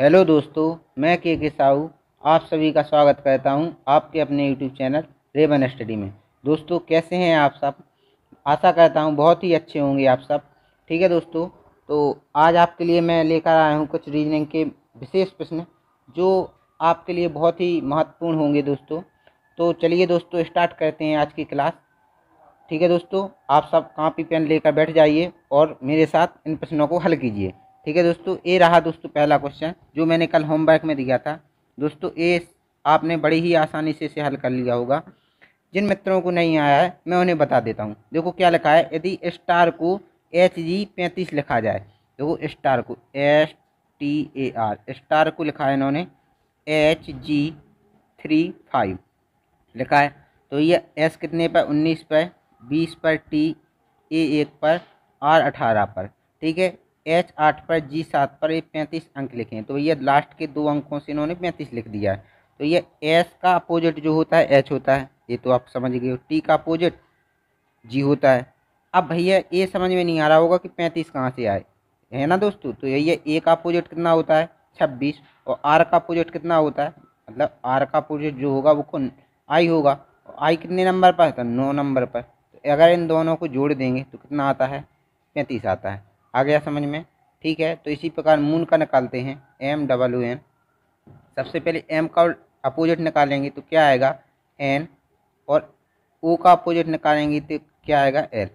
hello दोस्तों मैं के के साहू आप सभी का स्वागत करता हूं आपके अपने यूट्यूब चैनल रेबन स्टडी में दोस्तों कैसे हैं आप सब आशा करता हूं बहुत ही अच्छे होंगे आप सब ठीक है दोस्तों तो आज आपके लिए मैं लेकर आया हूं कुछ रीजनिंग के विशेष प्रश्न जो आपके लिए बहुत ही महत्वपूर्ण होंगे दोस्तों तो चलिए दोस्तों स्टार्ट करते हैं आज की क्लास ठीक है दोस्तों आप सब कापी पेन लेकर बैठ जाइए और मेरे साथ इन प्रश्नों को हल कीजिए ठीक है दोस्तों ये रहा दोस्तों पहला क्वेश्चन जो मैंने कल होमवर्क में दिया था दोस्तों ये आपने बड़ी ही आसानी से इसे हल कर लिया होगा जिन मित्रों को नहीं आया है मैं उन्हें बता देता हूँ देखो क्या लिखा है यदि स्टार को एच जी पैंतीस लिखा जाए देखो स्टार को S T A R star को लिखा है इन्होंने एच जी थ्री फाइव लिखा है तो ये एस कितने पर उन्नीस पर बीस पर टी ए एक पर आर अठारह पर ठीक है एच आठ पर जी सात पर ये पैंतीस अंक लिखे हैं तो भैया लास्ट के दो अंकों से इन्होंने पैंतीस लिख दिया है तो ये एस का अपोजिट जो होता है एच होता है ये तो आप समझ गए हो टी का अपोजिट जी होता है अब भैया ये समझ में नहीं आ रहा होगा कि पैंतीस कहाँ से आए है ना दोस्तों तो यही ए का अपोजिट कितना होता है छब्बीस और आर का अपोजिट कितना होता है मतलब आर का अपोजिट जो होगा वो कौन आई होगा और आई कितने नंबर पर तो नौ नंबर पर तो अगर इन दोनों को जोड़ देंगे तो कितना आता है पैंतीस आता है आ गया समझ में ठीक है तो इसी प्रकार मून का निकालते हैं एम डबल एन सबसे पहले एम का अपोजिट निकालेंगे तो क्या आएगा एन और ओ का अपोजिट निकालेंगे तो क्या आएगा एल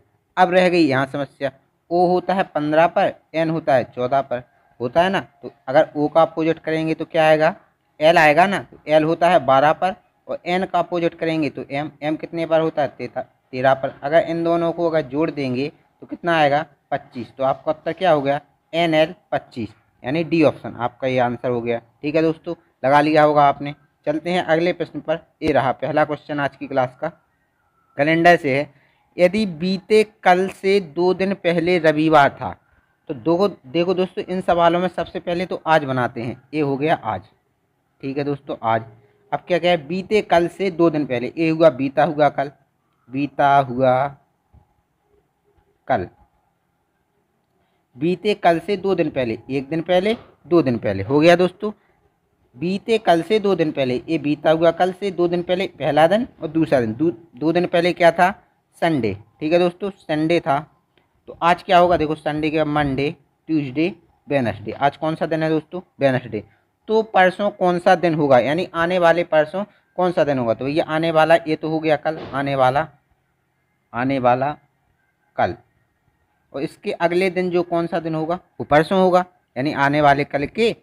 अब रह गई यहाँ समस्या ओ होता है पंद्रह पर एन होता है चौदह पर होता है ना तो अगर ओ का अपोजिट करेंगे तो क्या आएगा एल आएगा ना तो एल होता है बारह पर और एन का अपोजिट करेंगे तो एम एम कितने पर होता है तेरह पर अगर इन दोनों को अगर जोड़ देंगे तो कितना आएगा पच्चीस तो आपका उत्तर क्या हो गया एन एल पच्चीस यानी डी ऑप्शन आपका ये आंसर हो गया ठीक है दोस्तों लगा लिया होगा आपने चलते हैं अगले प्रश्न पर ये रहा पहला क्वेश्चन आज की क्लास का कैलेंडर से है यदि बीते कल से दो दिन पहले रविवार था तो दो देखो दोस्तों इन सवालों में सबसे पहले तो आज बनाते हैं ये हो गया आज ठीक है दोस्तों आज अब क्या क्या है बीते कल से दो दिन पहले ये हुआ बीता हुआ कल बीता हुआ कल बीते कल से दो दिन पहले एक दिन पहले दो दिन पहले हो गया दोस्तों बीते कल से दो दिन पहले ये बीता हुआ कल से दो दिन पहले पहला दिन और दूसरा दिन दो दिन पहले क्या था संडे ठीक है दोस्तों संडे था तो आज क्या होगा देखो संडे के मंडे ट्यूसडे वेनसडे आज कौन सा दिन है दोस्तों वेनसडे तो परसों कौन सा दिन होगा यानी आने वाले परसों कौन सा दिन होगा तो ये आने वाला ये तो हो गया कल आने वाला आने वाला कल और इसके अगले दिन जो कौन सा दिन होगा वो परसों होगा यानी आने वाले कल के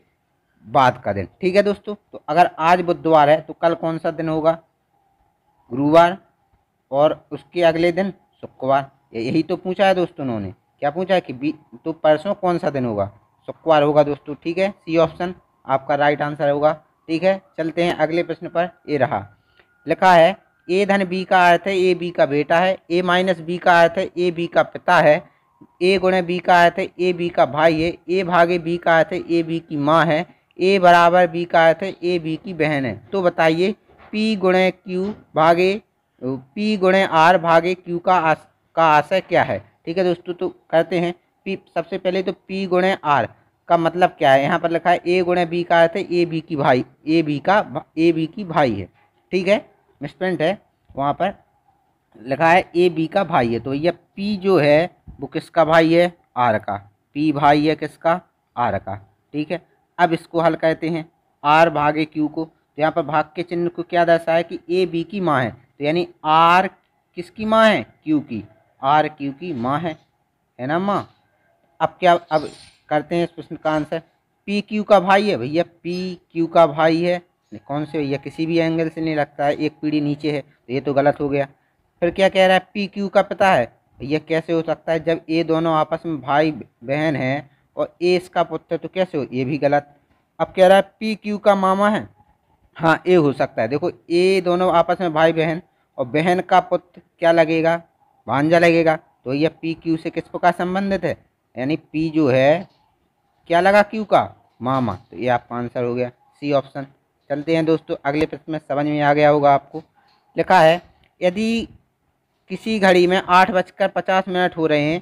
बाद का दिन ठीक है दोस्तों तो अगर आज बुधवार है तो कल कौन सा दिन होगा गुरुवार और उसके अगले दिन शुक्रवार यही तो पूछा है दोस्तों उन्होंने क्या पूछा है कि बी तो परसों कौन सा दिन होगा शुक्रवार होगा दोस्तों ठीक है सी ऑप्शन आपका राइट आंसर होगा ठीक है चलते हैं अगले प्रश्न पर ए रहा लिखा है ए धन बी का अर्थ है ए बी का बेटा है ए माइनस बी का अर्थ है ए बी का पिता है ए गुणे बी का अर्थ है ए बी का भाई है ए भागे बी का अर्थ है ए बी की माँ है ए बराबर बी का अर्थ है ए बी की बहन है तो बताइए पी गुणे क्यू भागे पी गुणे आर भागे क्यू का आस, का आशय क्या है ठीक है दोस्तों तो कहते हैं पी सबसे पहले तो पी गुणे आर का मतलब क्या है यहाँ पर लिखा है ए गुणे बी का अर्थ है ए बी की भाई ए बी का ए बी की भाई है ठीक है मिसप्रिंट है वहाँ पर लिखा है ए बी का भाई है तो यह पी जो है वो किसका भाई है आर का पी भाई है किसका आर का ठीक है अब इसको हल कहते हैं आर भागे क्यू को तो यहाँ पर भाग के चिन्ह को क्या दर्शाया है कि ए बी की माँ है तो यानी आर किसकी माँ है क्यू की आर क्यू की माँ है है ना माँ अब क्या अब करते हैं इस प्रश्न का आंसर पी क्यू का भाई है भैया पी क्यू का भाई है कौन से भैया किसी भी एंगल से नहीं लगता है एक पीढ़ी नीचे है तो ये तो गलत हो गया फिर क्या कह रहा है पी क्यू का पता है यह कैसे हो सकता है जब ये दोनों आपस में भाई बहन हैं और ए इसका पुत्र तो कैसे हो ये भी गलत अब कह रहा है पी क्यू का मामा है हाँ ए हो सकता है देखो ए दोनों आपस में भाई बहन और बहन का पुत्र क्या लगेगा भांजा लगेगा तो यह पी क्यू से किस प्रकार संबंधित है यानी पी जो है क्या लगा क्यू का मामा तो ये आपका आंसर हो गया सी ऑप्शन चलते हैं दोस्तों अगले प्रश्न में समझ में आ गया होगा आपको लिखा है यदि किसी घड़ी में आठ बजकर पचास मिनट हो रहे हैं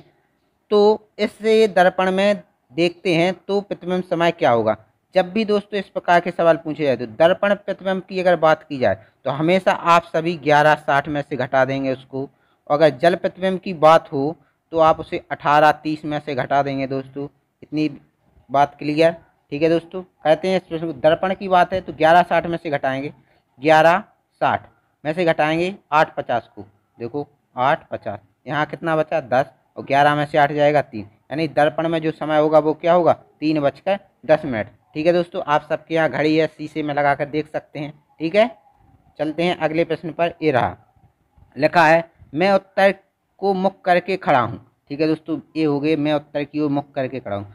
तो इससे दर्पण में देखते हैं तो प्रतिबिंब समय क्या होगा जब भी दोस्तों इस प्रकार के सवाल पूछे जाए तो दर्पण प्रतिबिंब की अगर बात की जाए तो हमेशा आप सभी ग्यारह साठ में से घटा देंगे उसको और अगर जल प्रतिबिंब की बात हो तो आप उसे अठारह तीस में से घटा देंगे दोस्तों इतनी बात क्लियर ठीक है दोस्तों कहते हैं इस प्रश्न दर्पण की बात है तो ग्यारह साठ में से घटाएंगे ग्यारह साठ में से घटाएंगे आठ पचास को देखो आठ पचास यहाँ कितना बचा दस और ग्यारह में से आठ जाएगा तीन यानी दर्पण में जो समय होगा वो क्या होगा तीन बजकर दस मिनट ठीक है दोस्तों आप सबके यहाँ घड़ी है शीशे में लगा कर देख सकते हैं ठीक है चलते हैं अगले प्रश्न पर ये रहा लिखा है मैं उत्तर को मुख करके खड़ा हूँ ठीक है दोस्तों ये हो गए मैं उत्तर की ओर मुख करके खड़ा हूँ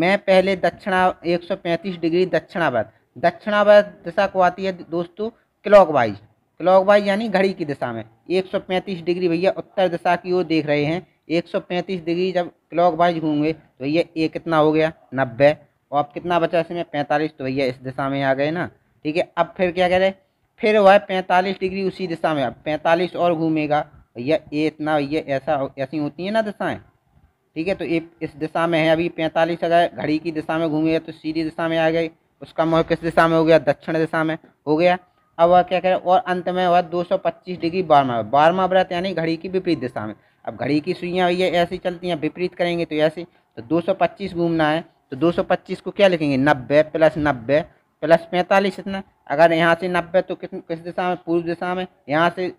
मैं पहले दक्षिणा 135 डिग्री दक्षिणावर्त दक्षिणावर्त दिशा को आती है दोस्तों क्लॉकवाइज क्लॉक यानी घड़ी की दिशा में 135 डिग्री भैया उत्तर दिशा की ओर देख रहे हैं 135 डिग्री जब क्लॉक वाइज घूमेंगे तो भैया ए कितना हो गया नब्बे और अब कितना बचा इसमें पैंतालीस तो भैया इस दिशा में आ गए ना ठीक है अब फिर क्या करें फिर वह पैंतालीस डिग्री उसी दिशा में अब पैंतालीस और घूमेगा भैया ए इतना भैया ऐसा ऐसी होती है ना दिशाएँ ठीक है तो एक इस दिशा में है अभी पैंतालीस अगर घड़ी की दिशा में घूमेगा तो सीधी दिशा में आ गई उसका मोह किस दिशा में हो गया दक्षिण दिशा में हो गया अब वह क्या करें और अंत में वह 225 डिग्री बारहवा बारहवा व्रत यानी घड़ी की विपरीत दिशा में अब घड़ी की सुइयाँ भैया ऐसी चलती हैं विपरीत करेंगे तो ऐसे तो 225 घूमना है तो 225 को क्या लिखेंगे नब्बे प्लस नब्बे प्लस पैंतालीस इतना अगर यहाँ से नब्बे तो किस किस दिशा में पूर्व दिशा में यहाँ से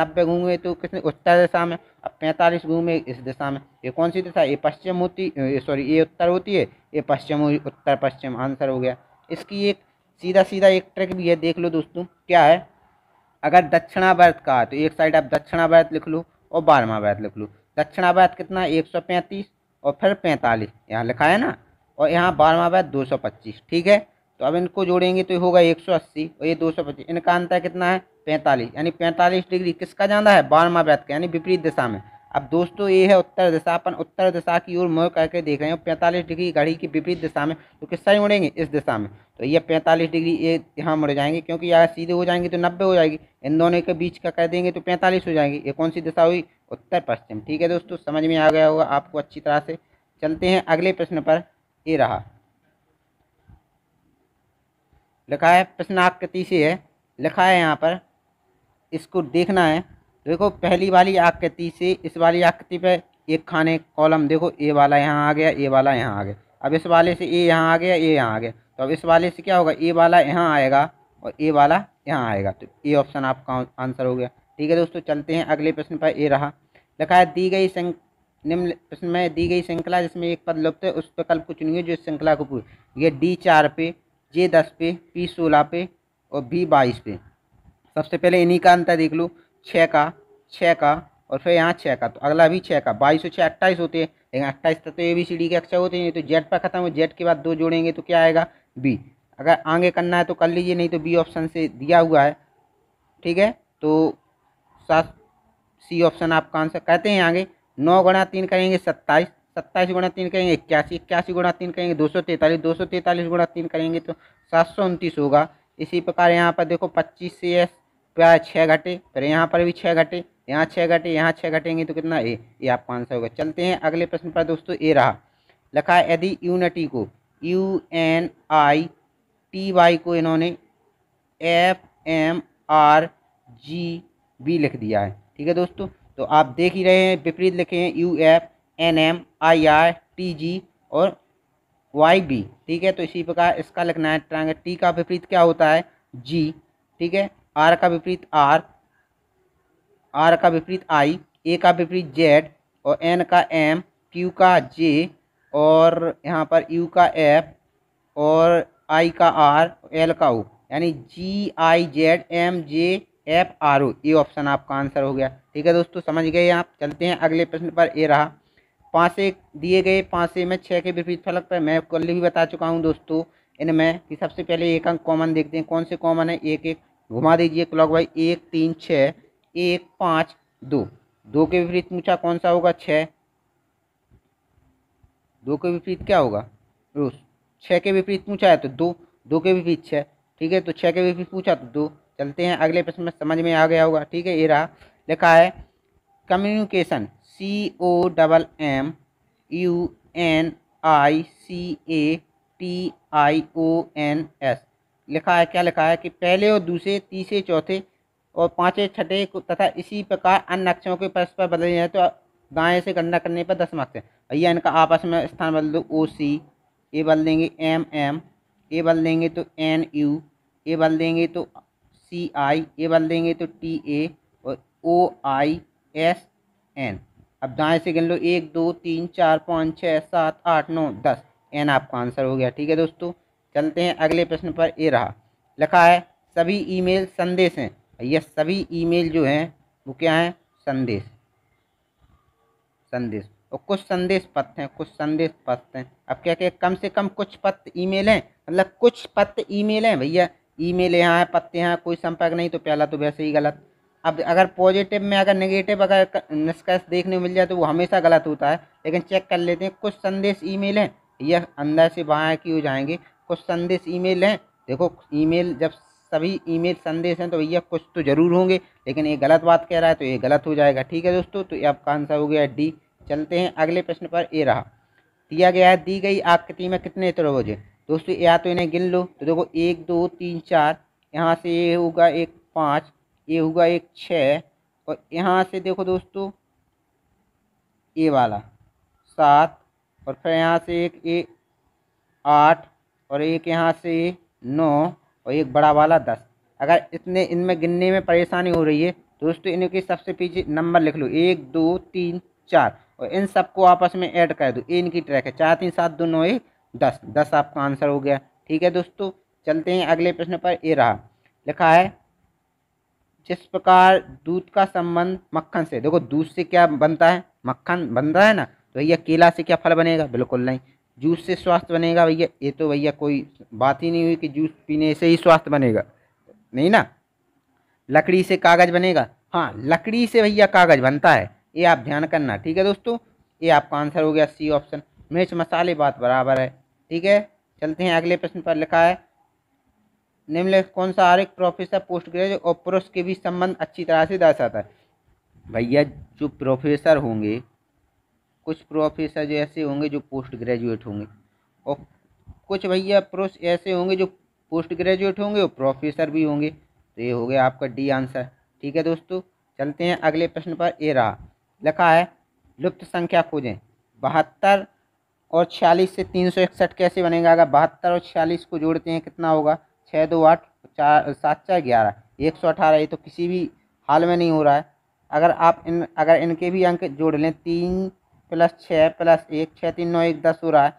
नब्बे घूमे तो किसने उत्तर दिशा में अब पैंतालीस घूमे इस दिशा में ये कौन सी दिशा ये पश्चिम होती सॉरी ये उत्तर होती है ये पश्चिम उत्तर पश्चिम आंसर हो गया इसकी एक सीधा सीधा एक ट्रिक भी है देख लो दोस्तों क्या है अगर भारत का है तो एक साइड आप भारत लिख लो और भारत लिख लो भारत कितना एक सौ पैंतीस और फिर पैंतालीस यहाँ लिखा है ना और यहाँ बारहवावर्त दो सौ पच्चीस ठीक है तो अब इनको जोड़ेंगे तो होगा एक सौ अस्सी और ये दो सौ पच्चीस इनका अंतर कितना है पैंतालीस यानी पैंतालीस डिग्री किसका जाना है बारहवा व्रत का यानी विपरीत दिशा में अब दोस्तों ये है उत्तर दिशा अपन उत्तर दिशा की ओर मोड़ करके देख रहे हैं पैंतालीस डिग्री घड़ी की विपरीत दिशा में तो किस साइड मुड़ेंगे इस दिशा में तो ये पैंतालीस डिग्री ये यहाँ मुड़ जाएंगे क्योंकि यहाँ सीधे हो जाएंगे तो नब्बे हो जाएगी इन दोनों के बीच का कर देंगे तो पैंतालीस हो जाएंगे ये कौन सी दिशा हुई उत्तर पश्चिम ठीक है दोस्तों समझ में आ गया होगा आपको अच्छी तरह से चलते हैं अगले प्रश्न पर ये रहा लिखा है प्रश्न आकृति से है लिखा है यहाँ पर इसको देखना है देखो पहली वाली आकृति से इस वाली आकृति पे एक खाने कॉलम देखो ए वाला यहाँ आ गया ए वाला यहाँ आ गया अब इस वाले से ए यहाँ आ गया ए यहाँ आ गया तो अब इस वाले से क्या होगा ए वाला यहाँ आएगा और ए वाला यहाँ आएगा तो ए ऑप्शन आपका आंसर हो गया ठीक है दोस्तों चलते हैं अगले प्रश्न पर ए रहा लिखा है दी गई संख निम्न प्रश्न में दी गई श्रृंखला जिसमें एक पद लुप्त है उस पर कुछ को चुनिए जो इस श्रृंखला को पूरी ये डी चार पे जे दस पे पी सोलह पे और बी बाईस पे सबसे पहले इन्हीं का अंतर देख लो छः का छः का और फिर यहाँ छः का तो अगला भी छः का बाईस सौ छः अट्ठाईस होते हैं लेकिन अट्ठाईस तक तो ए बी सी डी के अक्षर होते हैं तो जेड पर खत्म हो जेड के बाद दो जोड़ेंगे तो क्या आएगा बी अगर आगे करना है तो कर लीजिए नहीं तो बी ऑप्शन से दिया हुआ है ठीक है तो सात सी ऑप्शन आपका आंसर कहते हैं आगे नौ गुणा तीन करेंगे सत्ताईस सत्ताईस गुणा तीन करेंगे इक्यासी इक्यासी गुणा तीन करेंगे दो सौ तैंतालीस दो सौ तैंतालीस गुणा तीन करेंगे तो सात सौ उनतीस होगा इसी प्रकार यहाँ पर देखो पच्चीस से प्यार छः घटे फिर यहाँ पर भी छः घटे यहाँ छः घटे यहाँ छः घटेंगे तो कितना ए ये आपका आंसर होगा चलते हैं अगले प्रश्न पर दोस्तों ए रहा लिखा है यदि यूनिटी को U N I T Y को इन्होंने F M R G B लिख दिया है ठीक है दोस्तों तो आप देख ही रहे हैं विपरीत लिखे हैं U F N M I R T G और वाई बी ठीक है तो इसी प्रकार इसका लिखना है ट्रांग टी का विपरीत क्या होता है जी ठीक है आर का विपरीत आर आर का विपरीत आई ए का विपरीत जेड और एन का एम क्यू का जे और यहाँ पर यू का एफ और आई का आर एल का ओ यानी G I Z M J F R O ये ऑप्शन आपका आंसर हो गया ठीक है दोस्तों समझ गए आप चलते हैं अगले प्रश्न पर ये रहा पाँच से दिए गए पाँच से में छः के विपरीत फलक पर मैं कल भी बता चुका हूँ दोस्तों इनमें कि सबसे पहले एक अंक कॉमन देखते हैं कौन से कॉमन है एक एक घुमा दीजिए क्लॉक वाइज एक तीन छः एक पाँच दो दो के विपरीत पूछा कौन सा होगा छः दो के विपरीत क्या होगा रूस छः के विपरीत पूछा है तो दो दो के विपरीत छः ठीक है तो छः के विपरीत पूछा तो दो चलते हैं अगले प्रश्न में समझ में आ गया होगा ठीक है ये रहा लिखा है communication C O double M U N I C A T I O N S लिखा है क्या लिखा है कि पहले और दूसरे तीसरे चौथे और पाँचे छठे तथा इसी प्रकार अन्य अक्षरों के परस्पर बदले जाए तो गाय से गणना करने पर दस मार्क्स है भैया इनका आपस में स्थान बदल दो ओ सी ए बदल देंगे एम एम ए बदल देंगे तो एन यू ए बदल देंगे तो सी आई ए बदल देंगे तो टी ए और ओ आई एस एन अब दाएँ से गिन लो एक दो तीन चार पाँच छः सात आठ नौ दस एन आपका आंसर हो गया ठीक है दोस्तों चलते हैं अगले प्रश्न पर ये रहा लिखा है सभी ईमेल संदेश हैं यह सभी ईमेल जो हैं वो क्या हैं संदेश संदेश और कुछ संदेश पत्र हैं कुछ संदेश पत्र हैं अब क्या क्या कम से कम कुछ पत्र ईमेल हैं मतलब कुछ पत्र ईमेल हैं भैया ईमेल यहाँ है पत्ते यहाँ कोई संपर्क नहीं तो पहला तो वैसे ही गलत अब अगर पॉजिटिव में अगर नेगेटिव अगर निष्कर्ष देखने मिल जाए तो वो हमेशा गलत होता है लेकिन चेक कर लेते हैं कुछ संदेश ईमेल हैं यह अंदर से बाहर की हो जाएंगे कुछ संदेश ईमेल हैं देखो ईमेल जब सभी ईमेल संदेश हैं तो भैया कुछ तो ज़रूर होंगे लेकिन ये गलत बात कह रहा है तो ये गलत हो जाएगा ठीक है दोस्तों तो ये आपका आंसर हो गया डी चलते हैं अगले प्रश्न पर ए रहा दिया गया है दी गई आकृति में कितने त्रिभुज हैं दोस्तों या तो इन्हें गिन लो तो देखो एक दो तीन चार यहाँ से ये होगा एक पाँच ये होगा एक छः और यहाँ से देखो दोस्तों ए वाला सात और फिर यहाँ से एक ए आठ और एक यहाँ से नौ और एक बड़ा वाला दस अगर इतने इनमें गिनने में परेशानी हो रही है तो दोस्तों इनके सबसे पीछे नंबर लिख लो एक दो तीन चार और इन सबको आपस में ऐड कर दो ये इनकी ट्रैक है चार तीन सात दो नौ एक दस दस आपका आंसर हो गया ठीक है दोस्तों चलते हैं अगले प्रश्न पर ए रहा लिखा है जिस प्रकार दूध का संबंध मक्खन से देखो दूध से क्या बनता है मक्खन बनता है ना तो भैया केला से क्या फल बनेगा बिल्कुल नहीं जूस से स्वास्थ्य बनेगा भैया ये तो भैया कोई बात ही नहीं हुई कि जूस पीने से ही स्वास्थ्य बनेगा नहीं ना लकड़ी से कागज़ बनेगा हाँ लकड़ी से भैया कागज़ बनता है ये आप ध्यान करना ठीक है दोस्तों ये आपका आंसर हो गया सी ऑप्शन मिर्च मसाले बात बराबर है ठीक है चलते हैं अगले प्रश्न पर लिखा है निम्नलिखित कौन सा एक प्रोफेसर पोस्ट ग्रेजुएट और पुरुष के बीच संबंध अच्छी तरह से दर्शाता है भैया जो प्रोफेसर होंगे कुछ प्रोफेसर जो ऐसे होंगे जो पोस्ट ग्रेजुएट होंगे और कुछ भैया प्रोस ऐसे होंगे जो पोस्ट ग्रेजुएट होंगे और प्रोफेसर भी होंगे तो ये हो गया आपका डी आंसर ठीक है दोस्तों चलते हैं अगले प्रश्न पर ए रहा लिखा है लुप्त संख्या खोजें बहत्तर और छियालीस से तीन सौ इकसठ कैसे बनेगा अगर बहत्तर और छियालीस को जोड़ते हैं कितना होगा छः दो आठ चार सात चार ग्यारह एक सौ अठारह ये तो किसी भी हाल में नहीं हो रहा है अगर आप इन अगर इनके भी अंक जोड़ लें तीन प्लस छः प्लस एक छः तीन नौ एक दस हो रहा है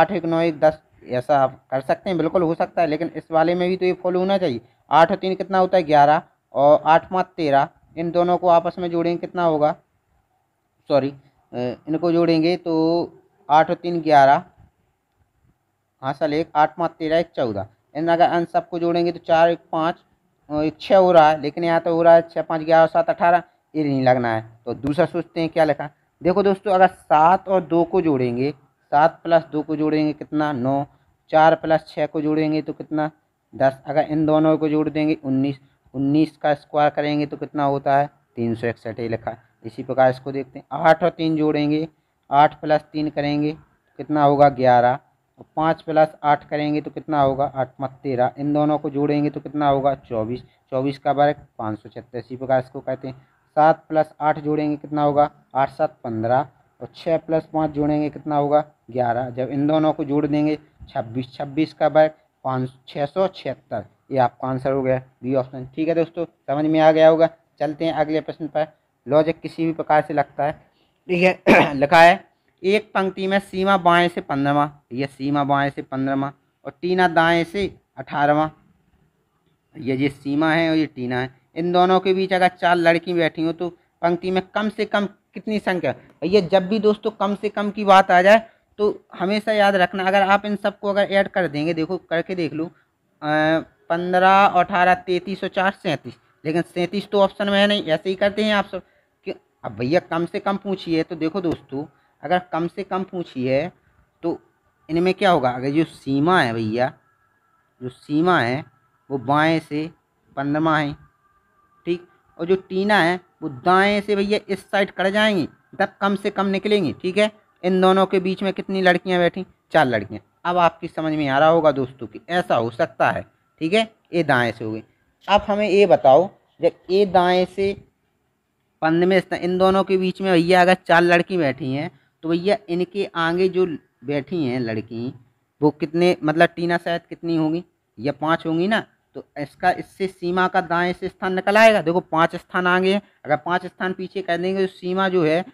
आठ एक नौ एक दस ऐसा आप कर सकते हैं बिल्कुल हो सकता है लेकिन इस वाले में भी तो ये फॉलो होना चाहिए आठ और तीन कितना होता है ग्यारह और आठ पाँच तेरह इन दोनों को आपस में जोड़ेंगे कितना होगा सॉरी इनको जोड़ेंगे तो आठ और तीन ग्यारह हाँ साल एक आठ पाँच तेरह एक चौदह इन अगर इन सबको जोड़ेंगे तो चार एक पाँच एक छः हो रहा है लेकिन यहाँ तो हो रहा है छः पाँच ग्यारह सात अठारह ये नहीं लगना है तो दूसरा सोचते हैं क्या लिखा देखो दोस्तों अगर सात और दो को जोड़ेंगे सात प्लस दो को जोड़ेंगे कितना नौ चार प्लस छः को जोड़ेंगे तो कितना दस अगर इन दोनों को जोड़ देंगे उन्नीस उन्नीस का स्क्वायर करेंगे तो कितना होता है तीन सौ इकसठ ही लिखा इसी प्रकार इसको देखते हैं आठ और तीन जोड़ेंगे आठ प्लस तीन करेंगे तो कितना होगा ग्यारह और पाँच प्लस आठ करेंगे तो कितना होगा आठ मत तेरह इन दोनों को जोड़ेंगे तो कितना होगा चौबीस चौबीस का वर्ग पाँच सौ छत्तीस इसी प्रकार इसको कहते हैं सात प्लस आठ जोड़ेंगे कितना होगा आठ सात पंद्रह और छः प्लस पाँच जोड़ेंगे कितना होगा ग्यारह जब इन दोनों को जोड़ देंगे छब्बीस छब्बीस का वर्ग पाँच छः सौ छिहत्तर ये आपका आंसर हो गया बी ऑप्शन ठीक है दोस्तों समझ में आ गया होगा चलते हैं अगले प्रश्न पर लॉजिक किसी भी प्रकार से लगता है ठीक है लिखा है एक पंक्ति में सीमा बाएं से पंद्रवा ये सीमा बाएं से पंद्रवा और टीना दाएं से अठारहवा ये ये सीमा है और ये टीना है इन दोनों के बीच अगर चार लड़की बैठी हो तो पंक्ति में कम से कम कितनी संख्या भैया जब भी दोस्तों कम से कम की बात आ जाए तो हमेशा याद रखना अगर आप इन सबको अगर ऐड कर देंगे देखो करके देख लो पंद्रह अठारह तैंतीस और चार सैंतीस लेकिन सैंतीस तो ऑप्शन में है नहीं ऐसे ही करते हैं आप सब कि अब भैया कम से कम पूछिए तो देखो दोस्तों अगर कम से कम पूछिए तो इनमें क्या होगा अगर जो सीमा है भैया जो सीमा है वो बाएँ से पंद्रमा है ठीक और जो टीना है वो दाएँ से भैया इस साइड कट जाएंगी तब कम से कम निकलेंगी ठीक है इन दोनों के बीच में कितनी लड़कियाँ बैठी चार लड़कियाँ अब आपकी समझ में आ रहा होगा दोस्तों कि ऐसा हो सकता है ठीक है ये दाएँ से हो गई अब हमें ये बताओ जब ये दाएँ से पंद में इन दोनों के बीच में भैया अगर चार लड़की बैठी हैं तो भैया इनके आगे जो बैठी हैं लड़की वो कितने मतलब टीना शायद कितनी होगी या पाँच होंगी ना तो इसका इससे सीमा का दाएं से स्थान निकल आएगा देखो पाँच स्थान आगे हैं अगर पाँच स्थान पीछे कर देंगे तो सीमा जो है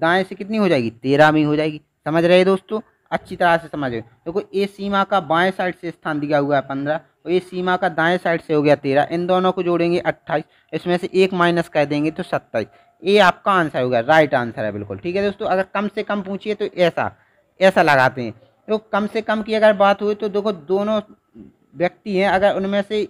दाएं से कितनी हो जाएगी तेरह में हो जाएगी समझ रहे दोस्तों अच्छी तरह से समझ रहे देखो ए सीमा का बाएं साइड से स्थान दिया हुआ है पंद्रह और ए सीमा का दाएं साइड से हो गया तेरह इन दोनों को जोड़ेंगे अट्ठाईस इसमें से एक माइनस कर देंगे तो सत्ताईस ये आपका आंसर हो गया राइट आंसर है बिल्कुल ठीक है दोस्तों अगर कम से कम पूछिए तो ऐसा ऐसा लगाते हैं देखो तो कम से कम की अगर बात हुई तो देखो दोनों व्यक्ति हैं अगर उनमें से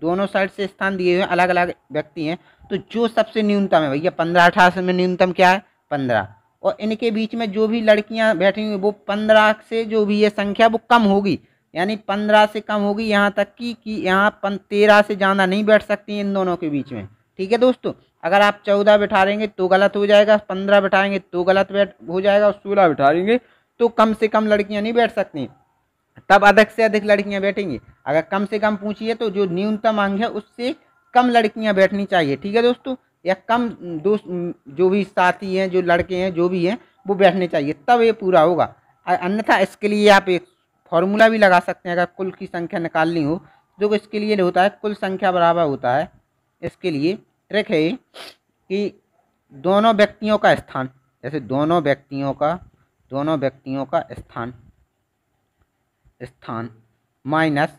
दोनों साइड से स्थान दिए हुए अलग अलग व्यक्ति हैं तो जो सबसे न्यूनतम है भैया पंद्रह अठारह में न्यूनतम क्या है पंद्रह और इनके बीच में जो भी लड़कियां बैठी हुई वो पंद्रह से जो भी ये संख्या वो कम होगी यानी पंद्रह से कम होगी यहाँ तक की कि यहाँ तेरह से ज़्यादा नहीं बैठ सकती इन दोनों के बीच में ठीक है दोस्तों अगर आप चौदह बैठा देंगे तो गलत हो जाएगा पंद्रह बिठाएंगे तो गलत बैठ हो जाएगा और सोलह बैठा देंगे तो कम से कम लड़कियाँ नहीं बैठ सकती तब अधिक से अधिक लड़कियां बैठेंगी अगर कम से कम पूछिए तो जो न्यूनतम अंग है उससे कम लड़कियां बैठनी चाहिए ठीक है दोस्तों या कम दोस्त जो भी साथी हैं जो लड़के हैं जो भी हैं वो बैठने चाहिए तब ये पूरा होगा अन्यथा इसके लिए आप एक फॉर्मूला भी लगा सकते हैं अगर कुल की संख्या निकालनी हो जो इसके लिए होता है कुल संख्या बराबर होता है इसके लिए रखे कि दोनों व्यक्तियों का स्थान जैसे दोनों व्यक्तियों का दोनों व्यक्तियों का स्थान स्थान माइनस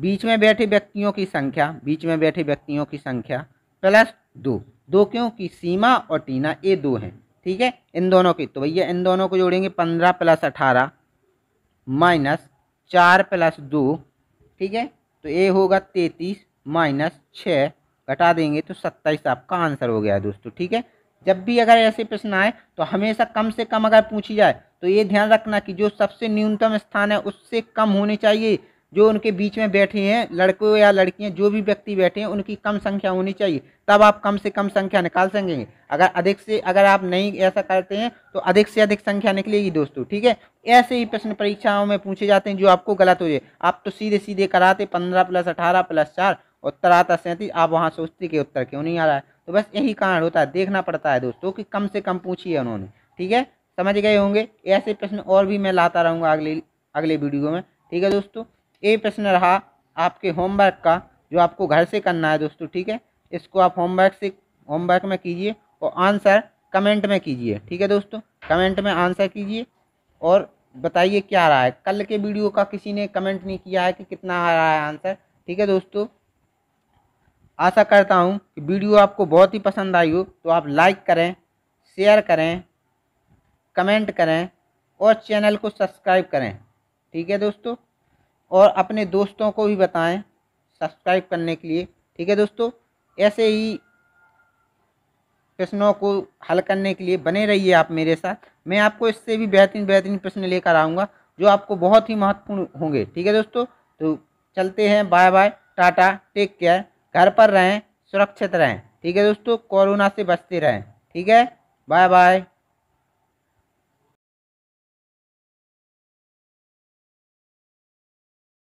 बीच में बैठे व्यक्तियों की संख्या बीच में बैठे व्यक्तियों की संख्या प्लस दो दो क्योंकि सीमा और टीना ये दो हैं ठीक है इन दोनों की तो भैया इन दोनों को जोड़ेंगे पंद्रह प्लस अठारह माइनस चार प्लस दो ठीक है तो ये होगा तैतीस माइनस छः घटा देंगे तो सत्ताईस तो आपका आंसर हो गया दोस्तों ठीक है जब भी अगर ऐसे प्रश्न आए तो हमेशा कम से कम अगर पूछी जाए तो ये ध्यान रखना कि जो सबसे न्यूनतम स्थान है उससे कम होने चाहिए जो उनके बीच में बैठे हैं लड़कों या लड़कियां जो भी व्यक्ति बैठे हैं उनकी कम संख्या होनी चाहिए तब आप कम से कम संख्या निकाल सकेंगे अगर अधिक से अगर आप नहीं ऐसा करते हैं तो अधिक से अधिक संख्या निकलेगी दोस्तों ठीक है ऐसे ही प्रश्न परीक्षाओं में पूछे जाते हैं जो आपको गलत हो जाए आप तो सीधे सीधे कराते पंद्रह प्लस अठारह प्लस चार उत्तर आता सैंतीस आप वहाँ सोचते कि उत्तर क्यों नहीं आ रहा है तो बस यही कारण होता है देखना पड़ता है दोस्तों कि कम से कम पूछिए उन्होंने ठीक है समझ गए होंगे ऐसे प्रश्न और भी मैं लाता रहूँगा अगले अगले वीडियो में ठीक है दोस्तों ये प्रश्न रहा आपके होमवर्क का जो आपको घर से करना है दोस्तों ठीक है इसको आप होमवर्क से होमवर्क में कीजिए और आंसर कमेंट में कीजिए ठीक है दोस्तों कमेंट में आंसर कीजिए और बताइए क्या रहा है कल के वीडियो का किसी ने कमेंट नहीं किया है कि कितना आ रहा है आंसर ठीक है दोस्तों आशा करता हूँ कि वीडियो आपको बहुत ही पसंद आई हो तो आप लाइक करें शेयर करें कमेंट करें और चैनल को सब्सक्राइब करें ठीक है दोस्तों और अपने दोस्तों को भी बताएं सब्सक्राइब करने के लिए ठीक है दोस्तों ऐसे ही प्रश्नों को हल करने के लिए बने रहिए आप मेरे साथ मैं आपको इससे भी बेहतरीन बेहतरीन प्रश्न लेकर आऊँगा जो आपको बहुत ही महत्वपूर्ण होंगे ठीक है दोस्तों तो चलते हैं bye bye tata take care घर पर रहें सुरक्षित रहें ठीक है दोस्तों कोरोना से बचते रहें ठीक है बाय बाय